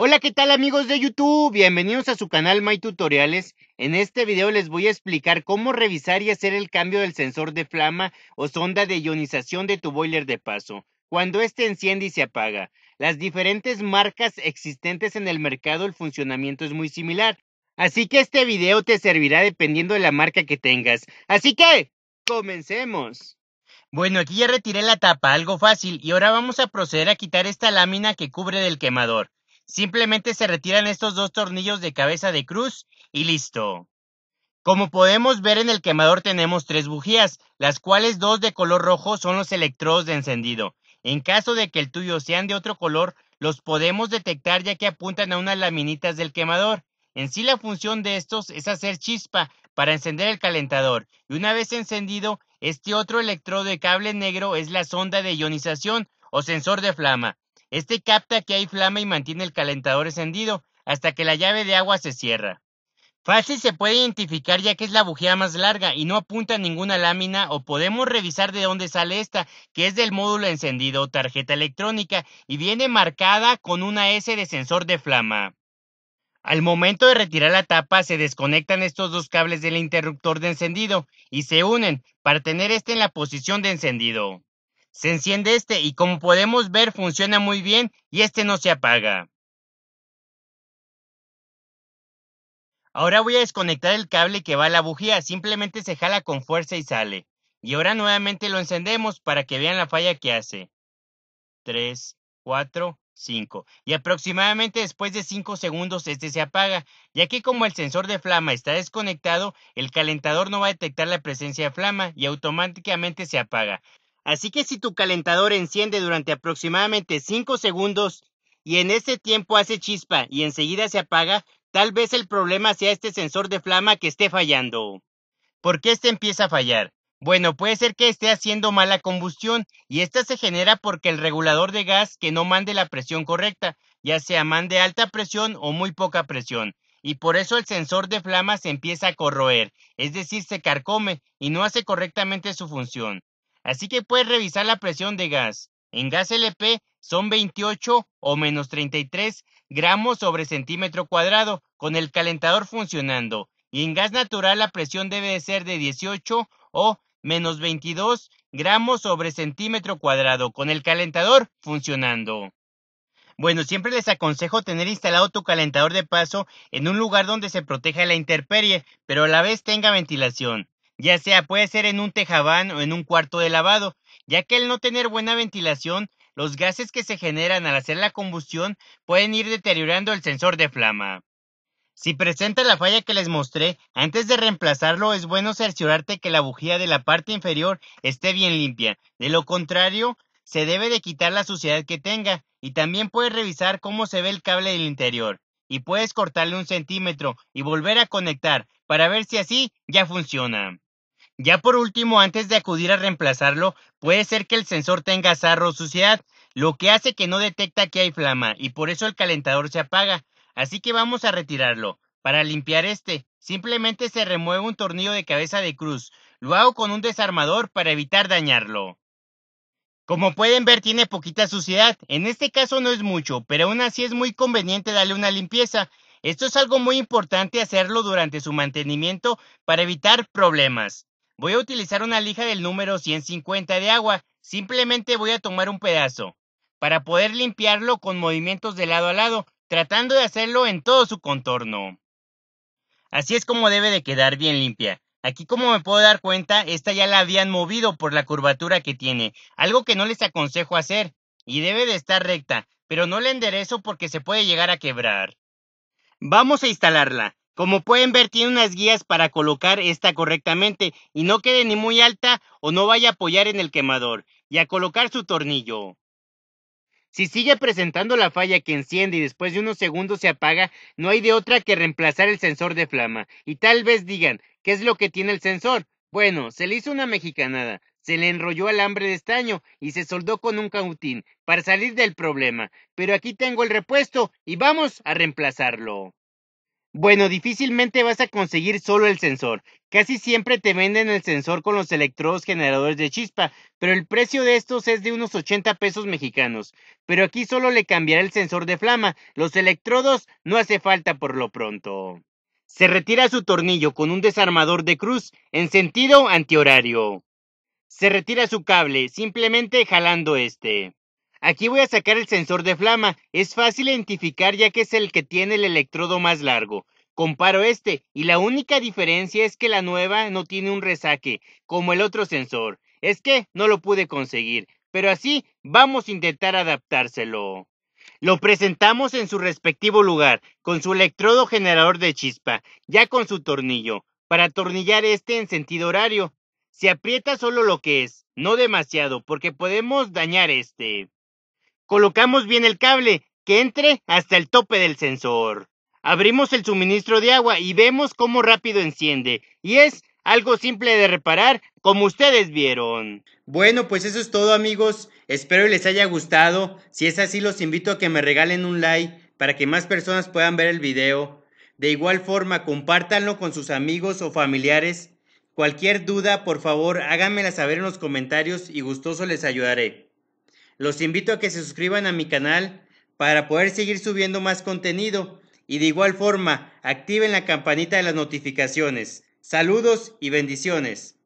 Hola, ¿qué tal amigos de YouTube? Bienvenidos a su canal My Tutoriales. En este video les voy a explicar cómo revisar y hacer el cambio del sensor de flama o sonda de ionización de tu boiler de paso, cuando este enciende y se apaga. Las diferentes marcas existentes en el mercado el funcionamiento es muy similar, así que este video te servirá dependiendo de la marca que tengas. Así que, comencemos. Bueno, aquí ya retiré la tapa, algo fácil, y ahora vamos a proceder a quitar esta lámina que cubre del quemador. Simplemente se retiran estos dos tornillos de cabeza de cruz y listo. Como podemos ver en el quemador tenemos tres bujías, las cuales dos de color rojo son los electrodos de encendido. En caso de que el tuyo sean de otro color, los podemos detectar ya que apuntan a unas laminitas del quemador. En sí la función de estos es hacer chispa para encender el calentador y una vez encendido, este otro electrodo de cable negro es la sonda de ionización o sensor de flama. Este capta que hay flama y mantiene el calentador encendido hasta que la llave de agua se cierra. Fácil se puede identificar ya que es la bujía más larga y no apunta ninguna lámina o podemos revisar de dónde sale esta, que es del módulo encendido o tarjeta electrónica y viene marcada con una S de sensor de flama. Al momento de retirar la tapa se desconectan estos dos cables del interruptor de encendido y se unen para tener este en la posición de encendido se enciende este y como podemos ver funciona muy bien y este no se apaga. Ahora voy a desconectar el cable que va a la bujía, simplemente se jala con fuerza y sale. Y ahora nuevamente lo encendemos para que vean la falla que hace. 3, 4, 5. Y aproximadamente después de 5 segundos este se apaga, ya que como el sensor de flama está desconectado, el calentador no va a detectar la presencia de flama y automáticamente se apaga. Así que si tu calentador enciende durante aproximadamente 5 segundos y en ese tiempo hace chispa y enseguida se apaga, tal vez el problema sea este sensor de flama que esté fallando. ¿Por qué este empieza a fallar? Bueno, puede ser que esté haciendo mala combustión y esta se genera porque el regulador de gas que no mande la presión correcta, ya sea mande alta presión o muy poca presión. Y por eso el sensor de flama se empieza a corroer, es decir, se carcome y no hace correctamente su función. Así que puedes revisar la presión de gas. En gas LP son 28 o menos 33 gramos sobre centímetro cuadrado con el calentador funcionando. Y en gas natural la presión debe ser de 18 o menos 22 gramos sobre centímetro cuadrado con el calentador funcionando. Bueno, siempre les aconsejo tener instalado tu calentador de paso en un lugar donde se proteja la intemperie, pero a la vez tenga ventilación ya sea puede ser en un tejabán o en un cuarto de lavado, ya que al no tener buena ventilación, los gases que se generan al hacer la combustión pueden ir deteriorando el sensor de flama. Si presenta la falla que les mostré, antes de reemplazarlo es bueno cerciorarte que la bujía de la parte inferior esté bien limpia. De lo contrario, se debe de quitar la suciedad que tenga y también puedes revisar cómo se ve el cable del interior y puedes cortarle un centímetro y volver a conectar para ver si así ya funciona. Ya por último, antes de acudir a reemplazarlo, puede ser que el sensor tenga sarro o suciedad, lo que hace que no detecta que hay flama y por eso el calentador se apaga. Así que vamos a retirarlo. Para limpiar este, simplemente se remueve un tornillo de cabeza de cruz. Lo hago con un desarmador para evitar dañarlo. Como pueden ver tiene poquita suciedad, en este caso no es mucho, pero aún así es muy conveniente darle una limpieza. Esto es algo muy importante hacerlo durante su mantenimiento para evitar problemas. Voy a utilizar una lija del número 150 de agua. Simplemente voy a tomar un pedazo para poder limpiarlo con movimientos de lado a lado, tratando de hacerlo en todo su contorno. Así es como debe de quedar bien limpia. Aquí como me puedo dar cuenta, esta ya la habían movido por la curvatura que tiene, algo que no les aconsejo hacer, y debe de estar recta, pero no la enderezo porque se puede llegar a quebrar. Vamos a instalarla. Como pueden ver, tiene unas guías para colocar esta correctamente y no quede ni muy alta o no vaya a apoyar en el quemador y a colocar su tornillo. Si sigue presentando la falla que enciende y después de unos segundos se apaga, no hay de otra que reemplazar el sensor de flama. Y tal vez digan, ¿qué es lo que tiene el sensor? Bueno, se le hizo una mexicanada, se le enrolló alambre de estaño y se soldó con un cautín para salir del problema. Pero aquí tengo el repuesto y vamos a reemplazarlo. Bueno, difícilmente vas a conseguir solo el sensor. Casi siempre te venden el sensor con los electrodos generadores de chispa, pero el precio de estos es de unos 80 pesos mexicanos. Pero aquí solo le cambiará el sensor de flama. Los electrodos no hace falta por lo pronto. Se retira su tornillo con un desarmador de cruz en sentido antihorario. Se retira su cable, simplemente jalando este. Aquí voy a sacar el sensor de flama. Es fácil identificar ya que es el que tiene el electrodo más largo. Comparo este y la única diferencia es que la nueva no tiene un resaque, como el otro sensor. Es que no lo pude conseguir, pero así vamos a intentar adaptárselo. Lo presentamos en su respectivo lugar, con su electrodo generador de chispa, ya con su tornillo, para atornillar este en sentido horario. Se aprieta solo lo que es, no demasiado, porque podemos dañar este. Colocamos bien el cable, que entre hasta el tope del sensor. Abrimos el suministro de agua y vemos cómo rápido enciende. Y es algo simple de reparar, como ustedes vieron. Bueno, pues eso es todo amigos. Espero les haya gustado. Si es así, los invito a que me regalen un like para que más personas puedan ver el video. De igual forma, compártanlo con sus amigos o familiares. Cualquier duda, por favor, háganmela saber en los comentarios y gustoso les ayudaré. Los invito a que se suscriban a mi canal para poder seguir subiendo más contenido y de igual forma activen la campanita de las notificaciones. Saludos y bendiciones.